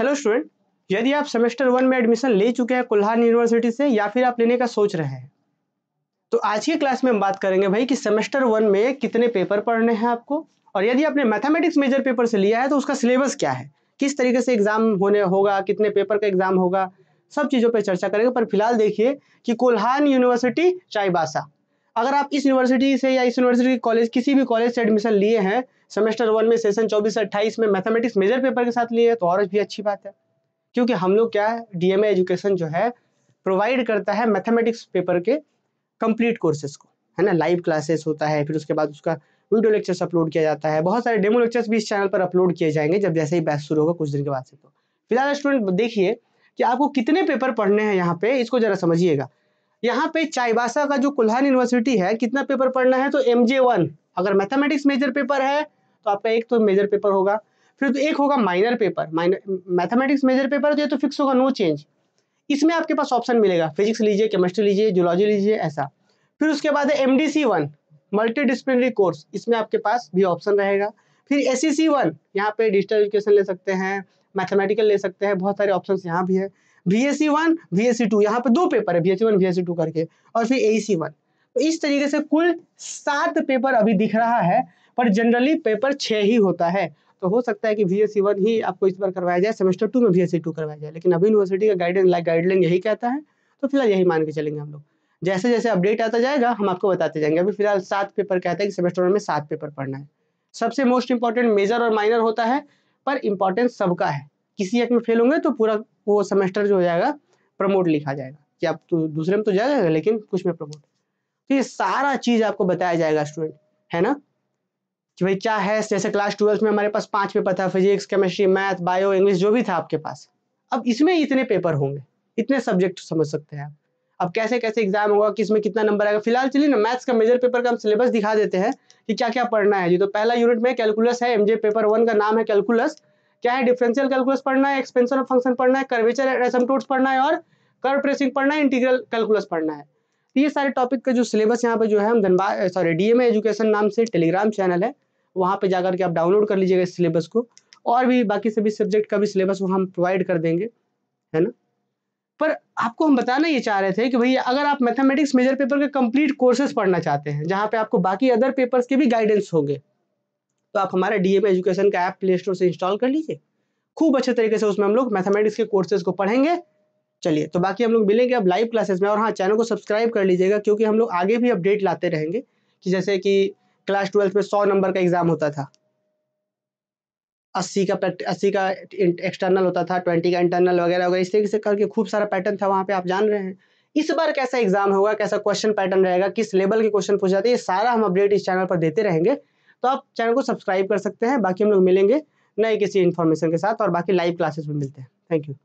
hello student यदि आप semester one में एडमिशन ले चुके हैं कुल्हान यूनिवर्सिटी से या फिर आप लेने का सोच रहे हैं तो आज की क्लास में हम बात करेंगे भाई कि सेमेस्टर वन में कितने पेपर पढ़ने हैं आपको और यदि आपने मैथमेटिक्स मेजर पेपर से लिया है तो उसका सिलेबस क्या है किस तरीके से एग्ज़ाम होने होगा कितने पेपर का एग्ज़ाम होगा सब चीज़ों पर चर्चा करेंगे पर फिलहाल देखिए कि कोल्हान यूनिवर्सिटी चाईबासा अगर आप इस यूनिवर्सिटी से या इस यूनिवर्सिटी के कॉलेज किसी भी कॉलेज से एडमिशन लिए हैं सेमेस्टर वन में सेशन चौबीस से अट्ठाईस में मैथमेटिक्स मेजर पेपर के साथ लिए हैं तो और भी अच्छी बात है क्योंकि हम लोग क्या है डीएमए एजुकेशन जो है प्रोवाइड करता है मैथमेटिक्स पेपर के कंप्लीट कोर्सेज को है ना लाइव क्लासेस होता है फिर उसके बाद उसका वीडियो लेक्चर्स अपलोड किया जाता है बहुत सारे डेमो लेक्चर्स भी इस चैनल पर अपलोड किए जाएंगे जब जैसे ही बैच शुरू होगा कुछ दिन के बाद से तो फिलहाल स्टूडेंट देखिए कि आपको कितने पेपर पढ़ने हैं यहाँ पे इसको जरा समझिएगा यहाँ पे चाइबासा का जो कुल्हान यूनिवर्सिटी है कितना पेपर पढ़ना है तो एम जे वन अगर मैथमेटिक्स मेजर पेपर है तो आपका एक तो मेजर पेपर होगा फिर तो एक होगा minor paper minor mathematics major paper तो ये तो फिक्स होगा नो चेंज इसमें आपके पास ऑप्शन मिलेगा फिजिक्स लीजिए केमिस्ट्री लीजिए जूलॉजी लीजिए ऐसा फिर उसके बाद है M D C one multidisciplinary course इसमें आपके पास भी ऑप्शन रहेगा फिर एस सी सी वन यहाँ पे डिजिटल एजुकेशन ले सकते हैं मैथमेटिकल ले सकते हैं बहुत सारे ऑप्शन यहाँ भी है B S C one B S C two यहाँ पर दो पेपर है B S C one B S C two करके और फिर ए सी वन तो इस तरीके से कुल सात पेपर अभी दिख रहा है पर जनरली पेपर छः ही होता है तो हो सकता है कि बी एस सी वन ही आपको इस बार करवाया जाए सेमेस्टर टू में बी एस सी टू करवाया जाए लेकिन अभी यूनिवर्सिटी का गाइडलाइन लाइक गाइडलाइन यही कहता है तो फिलहाल यही मान के चलेंगे हम लोग जैसे जैसे अपडेट आता जाएगा हम आपको बताते जाएंगे अभी फिलहाल सात पेपर कहते हैं कि सेमेस्टर में सात पेपर पढ़ना है सबसे मोस्ट इंपॉर्टेंट मेजर और माइनर होता है पर इंपॉर्टेंस सबका है किसी एक में फेल होंगे तो पूरा वो सेमेस्टर जो हो जाएगा प्रमोट लिखा जाएगा कि आप तो दूसरे में तो जाएगा लेकिन कुछ में प्रमोट तो ये सारा चीज़ आपको बताया जाएगा स्टूडेंट है ना कि भाई क्या है जैसे क्लास ट्वेल्थ में हमारे पास पांच पेपर था physics chemistry math bio English जो भी था आपके पास अब इसमें इतने पेपर होंगे इतने सब्जेक्ट समझ सकते हैं आप अब कैसे कैसे एग्जाम होगा कि इसमें कितना नंबर आएगा फिलहाल चलिए ना मैथ्स का मेजर पेपर का हम सिलेबस दिखा देते हैं कि क्या क्या पढ़ना है जी तो पहला यूनिट में कैलकुलस है एमजे पेपर वन का नाम है कैलकुलस क्या है डिफरेंशियल कैलकुलस पढ़ना है एक्सपेंशन ऑफ फंक्शन पढ़ना है कर्वेचर एसमटोट्स पढ़ना है और कर्व प्रेसिंग पढ़ना है इंटीग्रल कैलकुलस पढ़ना है तो ये सारे टॉपिक का जो सिलेबस यहाँ पे जो है हम धनबाद सॉरी डीएमए एजुकेशन नाम से टेलीग्राम चैनल है वहाँ पे जाकर के आप डाउनलोड कर लीजिएगा इस सिलेबस को और भी बाकी सभी सब्जेक्ट का भी सिलेबस वहाँ हम प्रोवाइड कर देंगे है ना पर आपको हम बताना ये चाह रहे थे कि भैया अगर आप मैथमेटिक्स मेजर पेपर के कंप्लीट कोर्सेज पढ़ना चाहते हैं जहाँ पे आपको बाकी अदर पेपर्स के भी गाइडेंस होंगे तो आप हमारा डी एजुकेशन का ऐप प्ले स्टोर से इंस्टॉल कर लीजिए खूब अच्छे तरीके से उसमें हम लोग मैथमेटिक्स के कोर्सेज को पढ़ेंगे चलिए तो बाकी हम लोग मिलेंगे अब लाइव क्लासेस में और हाँ चैनल को सब्सक्राइब कर लीजिएगा क्योंकि हम लोग आगे भी अपडेट लाते रहेंगे कि जैसे कि क्लास ट्वेल्थ में सौ नंबर का एग्ज़ाम होता था अस्सी का अस्सी का एक्सटर्नल होता था ट्वेंटी का इंटरनल वगैरह वगैरह इस तरीके से करके खूब सारा पैटर्न था वहाँ पे आप जान रहे हैं इस बार कैसा एग्जाम होगा कैसा क्वेश्चन पैटर्न रहेगा किस लेवल के क्वेश्चन पूछ जाते हैं ये सारा हम अपडेट इस चैनल पर देते रहेंगे तो आप चैनल को सब्सक्राइब कर सकते हैं बाकी हम लोग मिलेंगे नए किसी इन्फॉर्मेशन के साथ और बाकी लाइव क्लासेस में मिलते हैं थैंक यू